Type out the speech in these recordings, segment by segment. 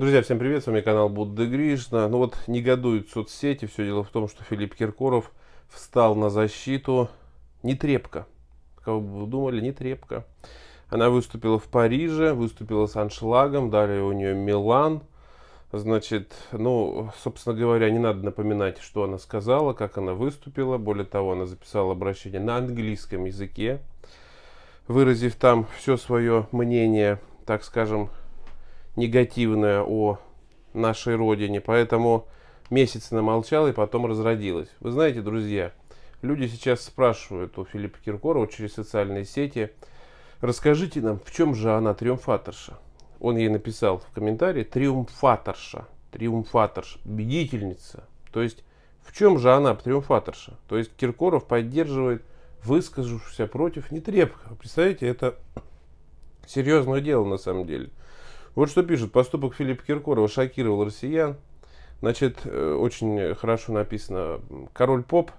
Друзья, всем привет, с вами канал Будда Гришна. Ну вот негодуют соцсети, все дело в том, что Филипп Киркоров встал на защиту не трепка. Кого бы вы думали, не трепка. Она выступила в Париже, выступила с аншлагом, далее у нее Милан. Значит, ну, собственно говоря, не надо напоминать, что она сказала, как она выступила. Более того, она записала обращение на английском языке, выразив там все свое мнение, так скажем, негативное о нашей родине. Поэтому месяц намолчал и потом разродилась. Вы знаете, друзья, люди сейчас спрашивают у Филиппа Киркорова через социальные сети, расскажите нам, в чем же она триумфаторша? Он ей написал в комментарии триумфаторша, триумфаторша, победительница. То есть в чем же она триумфаторша? То есть Киркоров поддерживает высказавшуюся против Нетребко. Представляете, это серьезное дело на самом деле. Вот что пишут. Поступок Филиппа Киркорова шокировал россиян. Значит, э, очень хорошо написано. Король поп.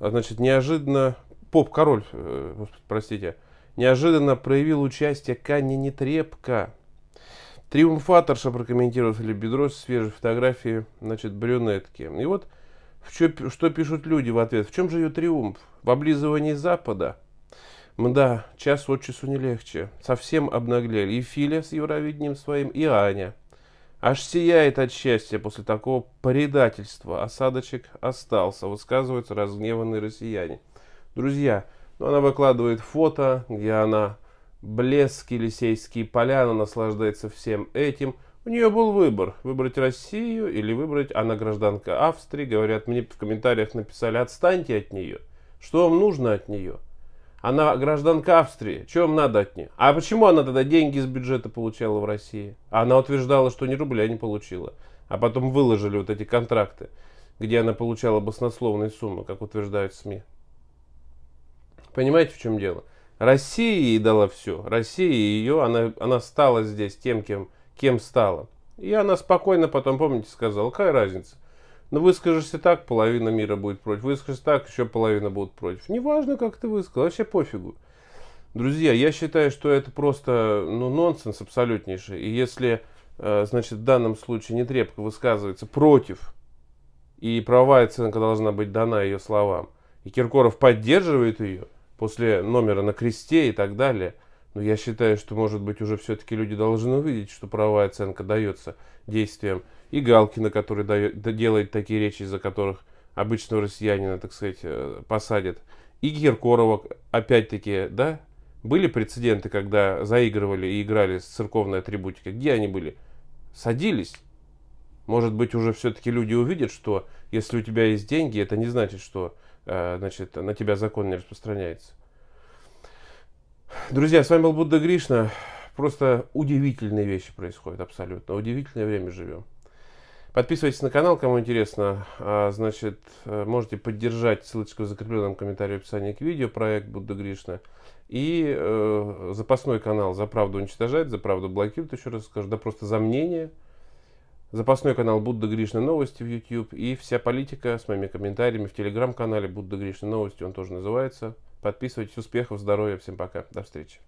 А значит, неожиданно... Поп король, э, простите. Неожиданно проявил участие Канни Нетребко. Триумфаторша прокомментировал Филипп Бедрос свежие фотографии, значит, брюнетки. И вот что, что пишут люди в ответ. В чем же ее триумф? В облизывании Запада? Да, час от часу не легче. Совсем обнаглели и Филя с Евровидением своим, и Аня. Аж сияет от счастья после такого предательства. Осадочек остался, высказываются разгневанные россияне. Друзья, ну она выкладывает фото, где она блески Лисейские поля, наслаждается всем этим. У нее был выбор, выбрать Россию или выбрать, она гражданка Австрии, говорят, мне в комментариях написали, отстаньте от нее, что вам нужно от нее – она гражданка Австрии. Чего вам надо от нее? А почему она тогда деньги из бюджета получала в России? Она утверждала, что ни рубля не получила. А потом выложили вот эти контракты, где она получала баснословные суммы, как утверждают СМИ. Понимаете, в чем дело? Россия ей дала все. Россия ее, она, она стала здесь тем, кем, кем стала. И она спокойно потом, помните, сказала, какая разница – но ну, выскажешься так, половина мира будет против. Выскажешься так, еще половина будет против. Неважно, как ты высказал, вообще пофигу. Друзья, я считаю, что это просто ну, нонсенс абсолютнейший. И если, э, значит, в данном случае нетрепко высказывается против, и правая оценка должна быть дана ее словам, и Киркоров поддерживает ее после номера на кресте и так далее – но я считаю, что, может быть, уже все-таки люди должны увидеть, что правовая оценка дается действиям и Галкина, который дает, делает такие речи, из-за которых обычного россиянина, так сказать, э, посадят. И Киркорова, опять-таки, да, были прецеденты, когда заигрывали и играли с церковной атрибутикой. Где они были? Садились. Может быть, уже все-таки люди увидят, что если у тебя есть деньги, это не значит, что э, значит, на тебя закон не распространяется. Друзья, с вами был Будда Гришна. Просто удивительные вещи происходят абсолютно. Удивительное время живем. Подписывайтесь на канал, кому интересно. А, значит, э, можете поддержать ссылочку в закрепленном комментарии в описании к видео проект Будда Гришна. И э, запасной канал «За правду уничтожает», «За правду блокирует», еще раз скажу, да просто «За мнение». Запасной канал Будда Гришна Новости в YouTube и вся политика с моими комментариями в телеграм-канале Будда Гришна Новости, он тоже называется. Подписывайтесь. Успехов, здоровья. Всем пока. До встречи.